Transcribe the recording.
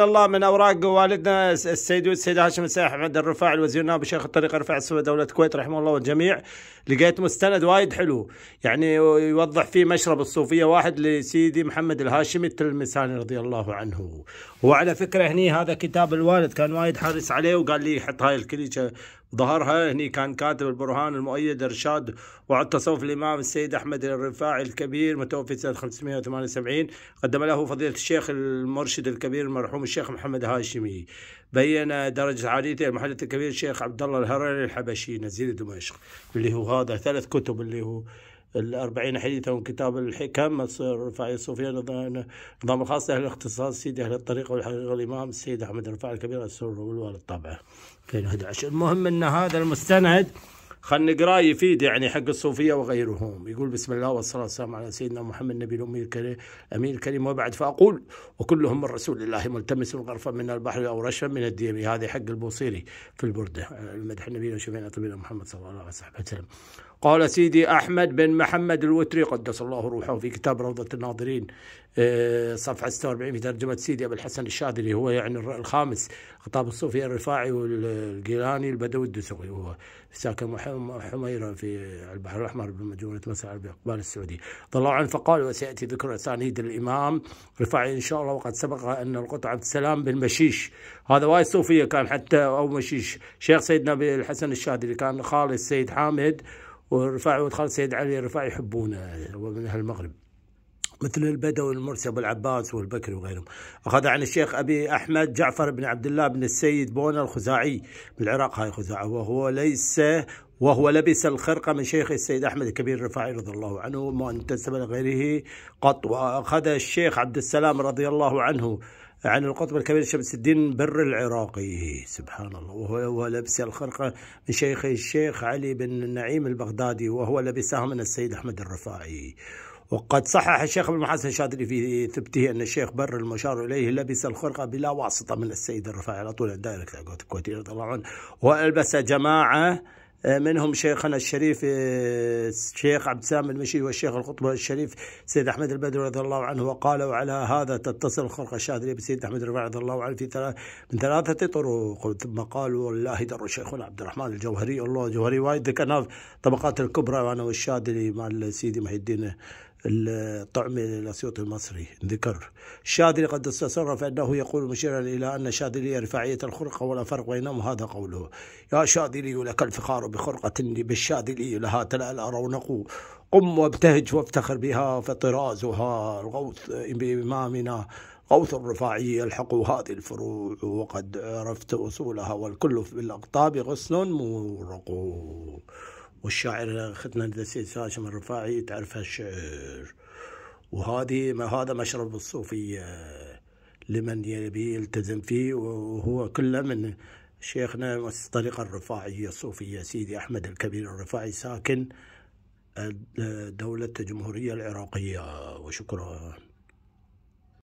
الله من اوراق والدنا السيد السيد هاشم السيد احمد الرفاعي الوزير النائب شيخ الطريق الرفاع السوى دوله الكويت رحمه الله والجميع لقيت مستند وايد حلو يعني يوضح فيه مشرب الصوفيه واحد لسيدي محمد الهاشمي التلمساني رضي الله عنه وعلى فكره هني هذا كتاب الوالد كان وايد حريص عليه وقال لي حط هاي الكليشه ظهرها هني كان كاتب البرهان المؤيد ارشاد وعد تصوف الامام السيد احمد الرفاعي الكبير متوفي سنه 578 قدم له فضيله الشيخ المرشد الكبير المرحوم الشيخ محمد هاشمي بين درجه عاليته المحدث الكبير الشيخ عبد الله الهرري الحبشي نزيل دمشق اللي هو هذا ثلاث كتب اللي هو الأربعين حديثا وكتاب الحكم رفاعي الصوفية نظام الخاص أهل الاختصاص سيد أهل الطريقة والحقيقة الإمام السيد أحمد رفاعي الكبير السر والوالد طبعه 2011 المهم أن هذا المستند خل نقراه يفيد يعني حق الصوفية وغيرهم يقول بسم الله والصلاة والسلام على سيدنا محمد النبي الأمي الكريم أمين الكريم وبعد فأقول وكلهم من رسول الله ملتمس غرفا من البحر أو رشا من الديم هذه حق البوصيري في البردة المدح النبي وشفينا طبيبنا محمد صلى الله عليه وسلم قال سيدي أحمد بن محمد الوتري قدس الله روحه في كتاب روضة الناظرين آه، صفحة 46 في ترجمة سيدي أبو الحسن الشاذلي هو يعني الخامس خطاب الصوفي الرفاعي والجيلاني البدوي الدسوقي هو ساكن حميرة في البحر الأحمر بمجموعة مساء إقبال السعودي طلعوا عنه فقال وسيأتي ذكر أسانيد الإمام رفاعي إن شاء الله وقد سبق أن القطعة عبد السلام بن مشيش هذا وايد صوفية كان حتى أو مشيش شيخ سيدنا أبو الحسن الشاذلي كان خالد سيد حامد ورفاعي ودخل سيد علي رفاعي يحبونه هو من أهل المغرب مثل البدوي المرسي ابو العباس والبكري وغيرهم اخذ عن الشيخ ابي احمد جعفر بن عبد الله بن السيد بونا الخزاعي بالعراق هاي خزاعه وهو ليس وهو لبس الخرقة من شيخ السيد أحمد الكبير الرفاعي رضي الله عنه ما انتسب لغيره قط وأخذ الشيخ عبد السلام رضي الله عنه عن القطب الكبير شمس الدين بر العراقي سبحان الله وهو لبس الخرقة من شيخ الشيخ علي بن النعيم البغدادي وهو لبسها من السيد أحمد الرفاعي وقد صحح الشيخ ابن محسن الشاذلي في ثبته أن الشيخ بر المشار إليه لبس الخرقة بلا واسطة من السيد الرفاعي على طول الدائرة الكويتية رضي وألبس جماعة آه، منهم شيخنا الشريف آه، الشيخ عبد السلام المشي والشيخ القطب الشريف سيد أحمد البدر رضي الله عنه وقال وعلى هذا تتصل خلق الشاذلي بسيد أحمد رضي الله عنه في ثلاث من ثلاثة طرق ثم قال والله در شيخنا عبد الرحمن الجوهري الله جوهري وايد ذكرناه طبقات الكبرى وأنا والشاذلي مع سيدي محي الدين الطعم الاسيوطي المصري ذكر الشاذلي قد استسر فانه يقول مشيرا الى ان الشاذلي رفاعيه الخرقه ولا فرق بينهم هذا قوله يا شاذلي لك الفخار بخرقه بالشاذلي لها تلا رونق قم وابتهج وافتخر بها فطرازها الغوث بإمامنا غوث الرفاعي يلحق هذه الفروع وقد عرفت أصولها والكل في الأقطاب غصن مورق والشاعر اختنا الدسيس هاشم الرفاعي تعرف هالشعر وهذه هذا مشرب الصوفيه آه، لمن يبي يلتزم فيه وهو كله من شيخنا الطريقه الرفاعيه الصوفيه سيدي احمد الكبير الرفاعي ساكن آه، دولة الجمهورية العراقية وشكرا